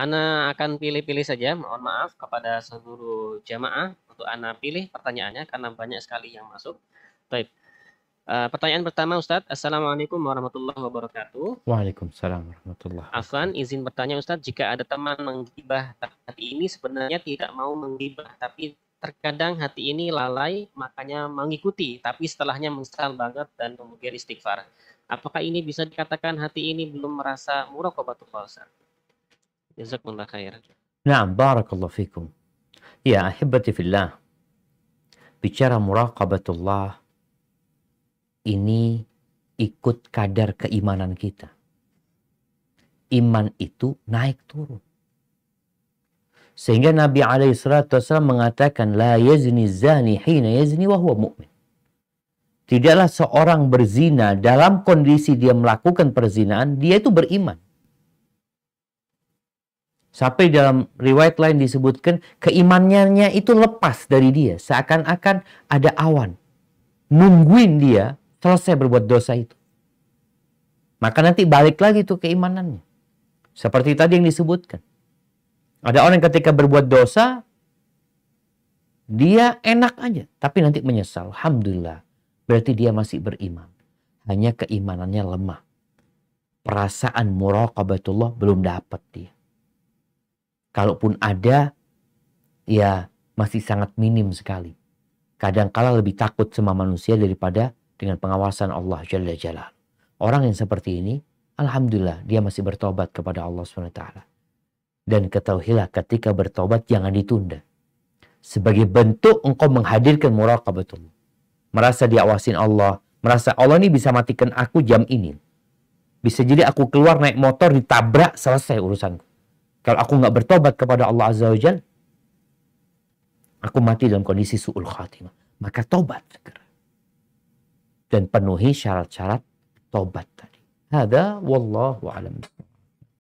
Ana akan pilih-pilih saja, mohon maaf kepada seluruh jamaah untuk Ana pilih pertanyaannya karena banyak sekali yang masuk. Baik. Uh, pertanyaan pertama Ustadz, Assalamualaikum warahmatullahi wabarakatuh. Waalaikumsalam warahmatullahi wabarakatuh. Afan, izin bertanya Ustadz, jika ada teman menggibah hati ini sebenarnya tidak mau menggibah, tapi terkadang hati ini lalai, makanya mengikuti, tapi setelahnya menyesal banget dan kemudian istighfar. Apakah ini bisa dikatakan hati ini belum merasa murah batu Ustadz? جزاكم الله خير نعم بارك الله فيكم يا أحبتي في الله مراقبة الله ini ikut kadar keimanan kita. Iman itu naik turun. Sehingga Nabi SAW mengatakan, La yazni zani hina yazni wa huwa mu'min. Tidaklah seorang berzina dalam kondisi dia melakukan perzinaan, dia itu beriman. Sampai dalam riwayat lain disebutkan keimannya itu lepas dari dia. Seakan-akan ada awan. Nungguin dia selesai berbuat dosa itu. Maka nanti balik lagi tuh keimanannya. Seperti tadi yang disebutkan. Ada orang yang ketika berbuat dosa, dia enak aja. Tapi nanti menyesal. Alhamdulillah. Berarti dia masih beriman. Hanya keimanannya lemah. Perasaan muraqabatullah belum dapat dia. Kalaupun ada, ya masih sangat minim sekali. Kadangkala lebih takut sama manusia daripada dengan pengawasan Allah Jalla Jalal. Orang yang seperti ini, Alhamdulillah dia masih bertobat kepada Allah SWT. Dan ketahuilah ketika bertobat jangan ditunda. Sebagai bentuk engkau menghadirkan muraqabatullah. Merasa diawasin Allah. Merasa Allah ini bisa matikan aku jam ini. Bisa jadi aku keluar naik motor ditabrak selesai urusanku. Kalau aku nggak bertobat kepada Allah Azza wa Jal, aku mati dalam kondisi su'ul khatimah. Maka tobat segera. Dan penuhi syarat-syarat tobat tadi. Hada wallahu alam.